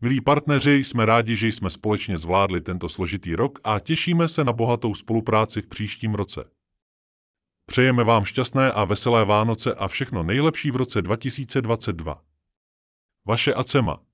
Milí partneři, jsme rádi, že jsme společně zvládli tento složitý rok a těšíme se na bohatou spolupráci v příštím roce. Přejeme vám šťastné a veselé Vánoce a všechno nejlepší v roce 2022. Vaše Acema